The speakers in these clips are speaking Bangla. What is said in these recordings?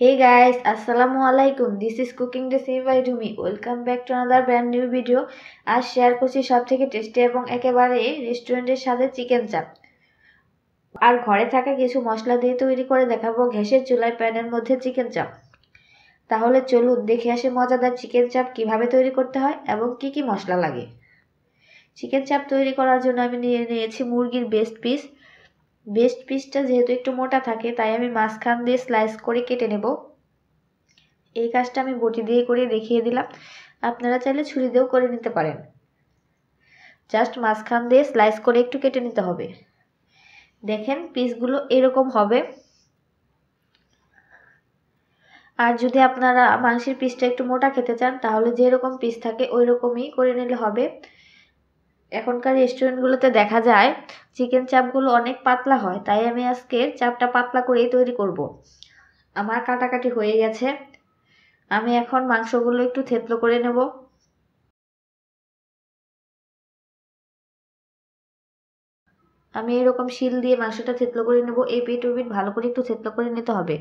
হে গাইস আসসালামু আলাইকুম this is cooking recipe by Dhumi welcome back to another brand new video আর শেয়ার করছি সব থেকে টেস্টি এবং একেবারে রেস্টুরেন্টের সাথে চিকেন চাপ আর ঘরে থাকা কিছু মশলা দিয়ে তৈরি করে দেখাবো ঘ্যাসের চুলায় প্যানের মধ্যে চিকেন চাপ তাহলে চলুন দেখে আসে মজাদার চিকেন চাপ কিভাবে তৈরি করতে হয় এবং কি কি মশলা লাগে চিকেন চাপ তৈরি করার জন্য আমি নিয়ে নিয়েছি মুরগির বেস্ট পিস বেস্ট পিসটা যেহেতু একটু মোটা থাকে তাই আমি মাঝখান দিয়ে স্লাইস করে কেটে নেব এই কাজটা আমি বটি দিয়ে করে দেখিয়ে দিলাম আপনারা চাইলে ছুরি দিয়েও করে নিতে পারেন জাস্ট মাঝখান দিয়ে স্লাইস করে একটু কেটে নিতে হবে দেখেন পিসগুলো এরকম হবে আর যদি আপনারা মাংসের পিসটা একটু মোটা খেতে চান তাহলে যেরকম পিস থাকে ওই রকমই করে নিলে হবে এখনকার রেস্টুরেন্টগুলোতে দেখা যায় চিকেন চাপগুলো অনেক পাতলা হয় তাই আমি আজকে চাপটা পাতলা করেই তৈরি করব। আমার কাটাকাটি হয়ে গেছে আমি এখন মাংসগুলো একটু থেতলো করে নেব আমি এরকম শিল দিয়ে মাংসটা থেতলো করে নেব এই পিট ও পিট ভালো করে একটু থেতলো করে নিতে হবে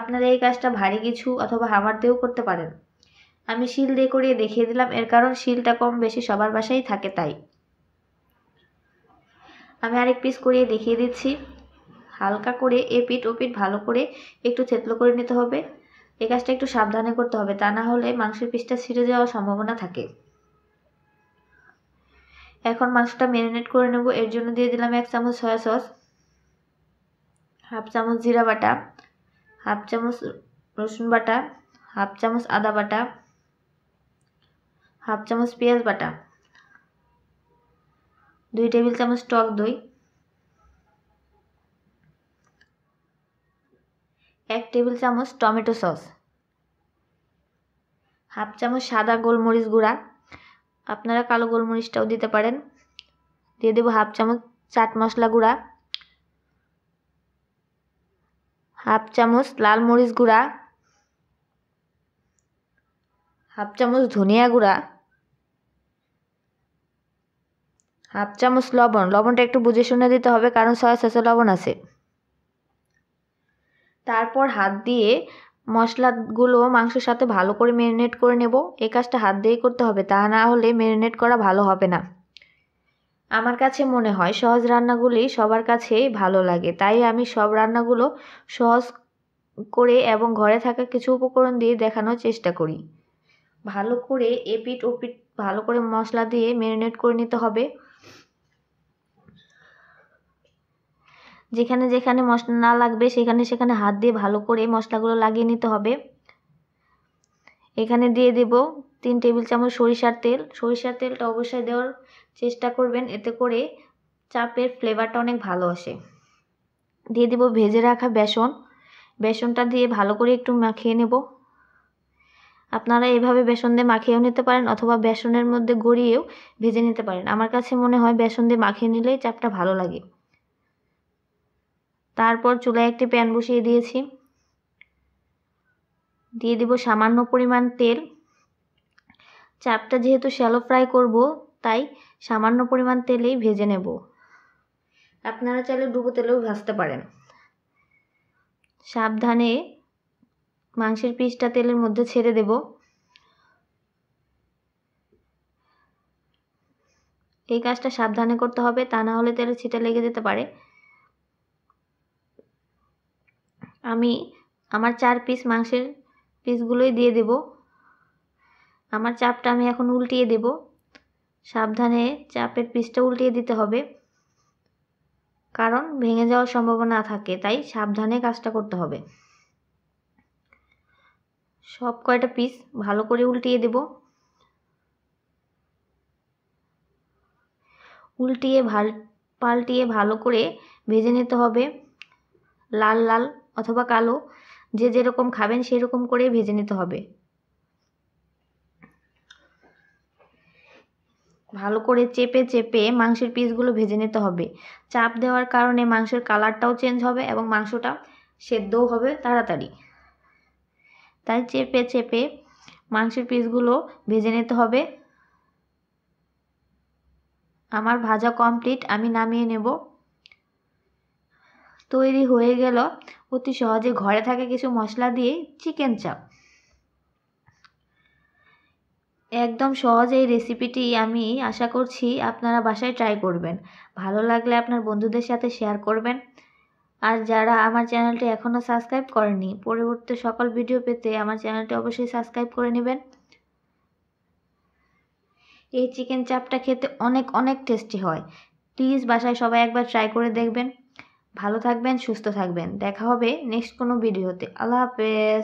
আপনারা এই কাজটা ভারী কিছু অথবা হামার দিয়েও করতে পারেন আমি শিল দিয়ে করিয়ে দেখিয়ে দিলাম এর কারণ শিলটা কম বেশি সবার বাসায় থাকে তাই আমি আরেক পিস করিয়ে দেখিয়ে দিচ্ছি হালকা করে এ পিঠ ও পিঠ ভালো করে একটু থেতলো করে নিতে হবে এই কাজটা একটু সাবধানে করতে হবে তা না হলে মাংসের পিসটা ছিঁড়ে যাওয়ার সম্ভাবনা থাকে এখন মাংসটা ম্যারিনেট করে নেব এর জন্য দিয়ে দিলাম এক চামচ সয়া সস হাফ চামচ জিরা বাটা হাফ চামচ রসুন বাটা হাফ চামচ আদা বাটা হাফ চামচ পেঁয়াজ বাটা দুই টেবিল চামচ টক দই এক টেবিল চামচ টমেটো সস হাফ চামচ সাদা গোলমরিচ গুঁড়া আপনারা কালো গোলমরিচটাও দিতে পারেন দিয়ে দেবো হাফ চামচ চাট মশলা গুঁড়া হাফ চামচ লাল মরিচ গুঁড়া হাফ চামচ ধনিয়া গুঁড়া হাফ চামচ লবণ লবণটা একটু বুঝে শুনে দিতে হবে কারণ সয়া সসে লবণ আছে তারপর হাত দিয়ে মশলাগুলো মাংসের সাথে ভালো করে ম্যারিনেট করে নেব এই কাজটা হাত দিয়েই করতে হবে তা না হলে ম্যারিনেট করা ভালো হবে না আমার কাছে মনে হয় সহজ রান্নাগুলি সবার কাছেই ভালো লাগে তাই আমি সব রান্নাগুলো সহজ করে এবং ঘরে থাকা কিছু উপকরণ দিয়ে দেখানোর চেষ্টা করি ভালো করে এপিট ওপিট ভালো করে মশলা দিয়ে ম্যারিনেট করে নিতে হবে যেখানে যেখানে মশলা না লাগবে সেখানে সেখানে হাত দিয়ে ভালো করে মশলাগুলো লাগিয়ে নিতে হবে এখানে দিয়ে দেব তিন টেবিল চামচ সরিষার তেল সরিষার তেলটা অবশ্যই দেওয়ার চেষ্টা করবেন এতে করে চাপের ফ্লেভারটা অনেক ভালো আসে দিয়ে দেব ভেজে রাখা বেসন বেসনটা দিয়ে ভালো করে একটু মাখিয়ে নেব আপনারা এভাবে বেসন দিয়ে মাখিয়েও নিতে পারেন অথবা বেসনের মধ্যে গড়িয়েও ভেজে নিতে পারেন আমার কাছে মনে হয় বেসন দিয়ে মাখিয়ে নিলেই চাপটা ভালো লাগে তারপর চুলায় একটি প্যান বসিয়ে দিয়েছি দিয়ে দিব সামান্য পরিমাণ তেল চাপটা যেহেতু শ্যালো ফ্রাই করব তাই সামান্য পরিমাণ তেলেই ভেজে নেব আপনারা চাইলে ডুবো তেলেও ভাজতে পারেন সাবধানে মাংসের পিসটা তেলের মধ্যে ছেড়ে দেব এই কাজটা সাবধানে করতে হবে তা না হলে তেলে ছিটা লেগে যেতে পারে আমি আমার চার পিস মাংসের পিসগুলোই দিয়ে দেব আমার চাপটা আমি এখন উল্টিয়ে দেব সাবধানে চাপের পিসটা উল্টিয়ে দিতে হবে কারণ ভেঙে যাওয়ার সম্ভাবনা থাকে তাই সাবধানে কাজটা করতে হবে সব কয়টা পিস ভালো করে উল্টিয়ে দেব উল্টিয়ে ভাল পাল্টিয়ে ভালো করে ভেজে নিতে হবে লাল লাল অথবা কালো যে যেরকম খাবেন সেরকম করে ভেজে নিতে হবে ভালো করে চেপে চেপে মাংসের পিসগুলো ভেজে নিতে হবে চাপ দেওয়ার কারণে মাংসের কালারটাও চেঞ্জ হবে এবং মাংসটা সেদ্ধও হবে তাড়াতাড়ি তাই চেপে চেপে মাংসের পিসগুলো ভেজে নিতে হবে আমার ভাজা কমপ্লিট আমি নামিয়ে নেব তৈরি হয়ে গেল অতি সহজে ঘরে থাকা কিছু মশলা দিয়ে চিকেন চাপ একদম সহজ এই রেসিপিটি আমি আশা করছি আপনারা বাসায় ট্রাই করবেন ভালো লাগলে আপনার বন্ধুদের সাথে শেয়ার করবেন আর যারা আমার চ্যানেলটি এখনও সাবস্ক্রাইব করেনি পরবর্তী সকল ভিডিও পেতে আমার চ্যানেলটি অবশ্যই সাবস্ক্রাইব করে নেবেন এই চিকেন চাপটা খেতে অনেক অনেক টেস্টি হয় প্লিজ বাসায় সবাই একবার ট্রাই করে দেখবেন ভালো থাকবেন সুস্থ থাকবেন দেখা হবে নেক্সট কোনো ভিডিওতে আল্লাহ হাফেজ